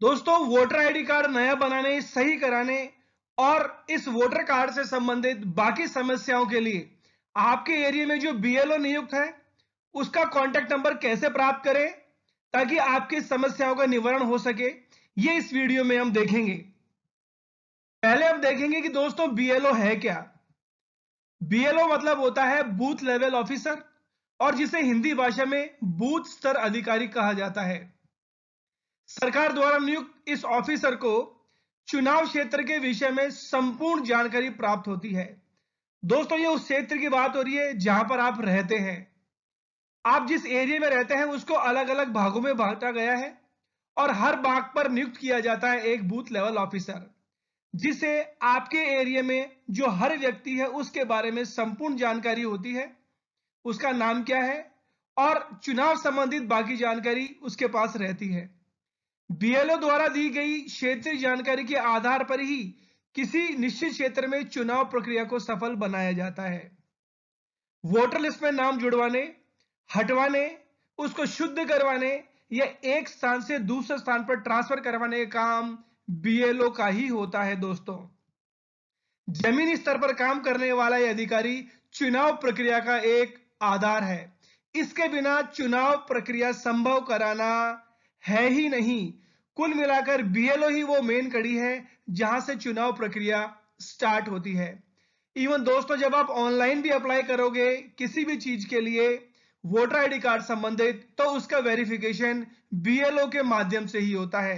दोस्तों voter ID card नया बनाने सही कराने और इस वोटर कार्ड से संबंधित बाकी समस्याओं के लिए आपके एरिया में जो बीएलओ नियुक्त है उसका कॉन्टेक्ट नंबर कैसे प्राप्त करें ताकि आपकी समस्याओं का निवारण हो सके ये इस वीडियो में हम देखेंगे पहले हम देखेंगे कि दोस्तों बीएलओ है क्या बीएलओ मतलब होता है बूथ लेवल ऑफिसर और जिसे हिंदी भाषा में बूथ स्तर अधिकारी कहा जाता है सरकार द्वारा नियुक्त इस ऑफिसर को चुनाव क्षेत्र के विषय में संपूर्ण जानकारी प्राप्त होती है दोस्तों ये उस क्षेत्र की बात हो रही है जहां पर आप रहते हैं आप जिस एरिया में रहते हैं उसको अलग अलग भागों में बांटा गया है और हर भाग पर नियुक्त किया जाता है एक बूथ लेवल ऑफिसर जिसे आपके एरिया में जो हर व्यक्ति है उसके बारे में संपूर्ण जानकारी होती है उसका नाम क्या है और चुनाव संबंधित बाकी जानकारी उसके पास रहती है बीएलओ द्वारा दी गई क्षेत्रीय जानकारी के आधार पर ही किसी निश्चित क्षेत्र में चुनाव प्रक्रिया को सफल बनाया जाता है वोटर लिस्ट में नाम जुड़वाने हटवाने उसको शुद्ध करवाने या एक स्थान से दूसरे स्थान पर ट्रांसफर करवाने का काम बीएलओ का ही होता है दोस्तों जमीन स्तर पर काम करने वाला यह अधिकारी चुनाव प्रक्रिया का एक आधार है इसके बिना चुनाव प्रक्रिया संभव कराना है ही नहीं कुल मिलाकर बीएलओ ही वो मेन कड़ी है जहां से चुनाव प्रक्रिया स्टार्ट होती है इवन दोस्तों जब आप ऑनलाइन भी अप्लाई करोगे किसी भी चीज के लिए वोटर आईडी कार्ड संबंधित तो उसका वेरिफिकेशन बीएलओ के माध्यम से ही होता है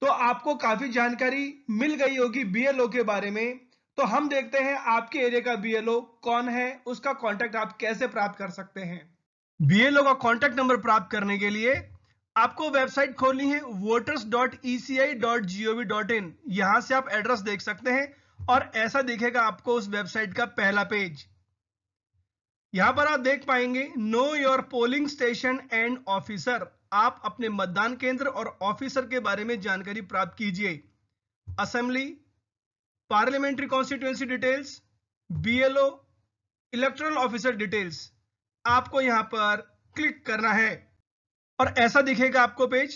तो आपको काफी जानकारी मिल गई होगी बीएलओ के बारे में तो हम देखते हैं आपके एरिया का बीएलओ कौन है उसका कॉन्टेक्ट आप कैसे प्राप्त कर सकते हैं बीएलओ का कॉन्टेक्ट नंबर प्राप्त करने के लिए आपको वेबसाइट खोलनी है voters dot E C I dot G O V dot in यहां से आप एड्रेस देख सकते हैं और ऐसा दिखेगा आपको उस वेबसाइट का पहला पेज यहां पर आप देख पाएंगे know your polling station and officer आप अपने मतदान केंद्र और ऑफिसर के बारे में जानकारी प्राप्त कीजिए assembly parliamentary constituency details BLO electoral officer details आपको यहां पर क्लिक करना है और ऐसा दिखेगा आपको पेज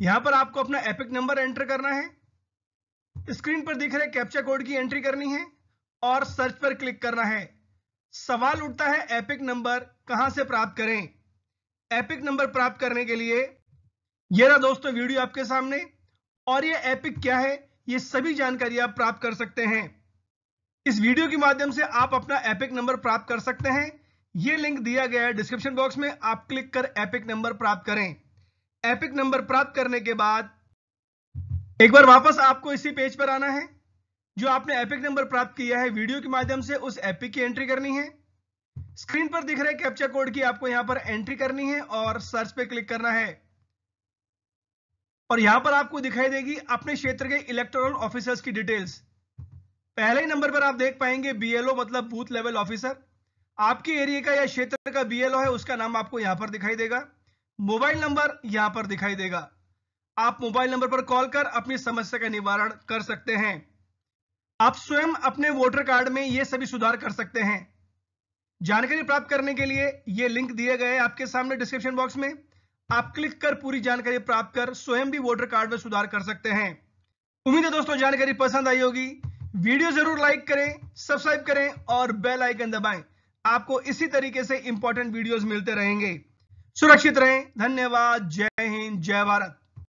यहां पर आपको अपना एपिक नंबर एंटर करना है स्क्रीन पर दिख रहे कैप्चा कोड की एंट्री करनी है और सर्च पर क्लिक करना है सवाल उठता है एपिक नंबर कहां से प्राप्त करें एपिक नंबर प्राप्त करने के लिए ये रहा दोस्तों वीडियो आपके सामने और ये एपिक क्या है ये सभी जानकारी आप प्राप्त कर सकते हैं इस वीडियो के माध्यम से आप अपना एपिक नंबर प्राप्त कर सकते हैं ये लिंक दिया गया है डिस्क्रिप्शन बॉक्स में आप क्लिक कर एपिक नंबर प्राप्त करें एपिक नंबर प्राप्त करने के बाद एक बार वापस आपको इसी पेज पर आना है जो आपने एपिक नंबर प्राप्त किया है वीडियो के माध्यम से उस एपिक की एंट्री करनी है स्क्रीन पर दिख रहे कैप्चर कोड की आपको यहां पर एंट्री करनी है और सर्च पे क्लिक करना है और यहां पर आपको दिखाई देगी अपने क्षेत्र के इलेक्टोरल ऑफिसर्स की डिटेल्स पहले ही नंबर पर आप देख पाएंगे बीएलओ मतलब बूथ लेवल ऑफिसर आपके एरिया का या क्षेत्र का बीएलओ है उसका नाम आपको यहां पर दिखाई देगा मोबाइल नंबर यहां पर दिखाई देगा आप मोबाइल नंबर पर कॉल कर अपनी समस्या का निवारण कर सकते हैं आप स्वयं अपने वोटर कार्ड में ये सभी सुधार कर सकते हैं जानकारी प्राप्त करने के लिए ये लिंक दिए गए आपके सामने डिस्क्रिप्शन बॉक्स में आप क्लिक कर पूरी जानकारी प्राप्त कर स्वयं भी वोटर कार्ड में सुधार कर सकते हैं उम्मीद है दोस्तों जानकारी पसंद आई होगी वीडियो जरूर लाइक करें सब्सक्राइब करें और बेल आइकन दबाएं आपको इसी तरीके से इंपॉर्टेंट वीडियोस मिलते रहेंगे सुरक्षित रहें धन्यवाद जय हिंद जय भारत